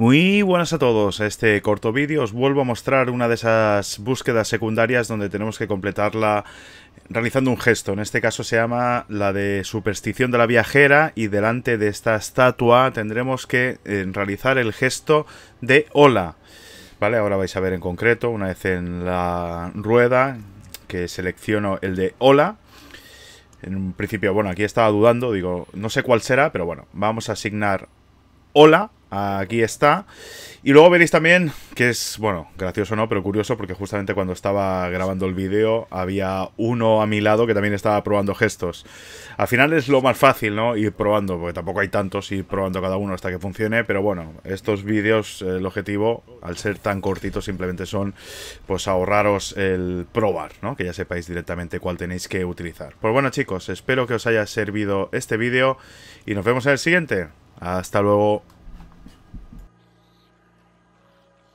Muy buenas a todos, este corto vídeo os vuelvo a mostrar una de esas búsquedas secundarias donde tenemos que completarla realizando un gesto, en este caso se llama la de superstición de la viajera y delante de esta estatua tendremos que eh, realizar el gesto de hola, vale, ahora vais a ver en concreto una vez en la rueda que selecciono el de hola, en un principio, bueno, aquí estaba dudando, digo, no sé cuál será, pero bueno, vamos a asignar hola Aquí está. Y luego veréis también que es, bueno, gracioso no, pero curioso porque justamente cuando estaba grabando el vídeo había uno a mi lado que también estaba probando gestos. Al final es lo más fácil, ¿no? Ir probando, porque tampoco hay tantos, ir probando cada uno hasta que funcione, pero bueno, estos vídeos, eh, el objetivo, al ser tan cortitos, simplemente son pues ahorraros el probar, ¿no? Que ya sepáis directamente cuál tenéis que utilizar. Pues bueno chicos, espero que os haya servido este vídeo y nos vemos en el siguiente. Hasta luego.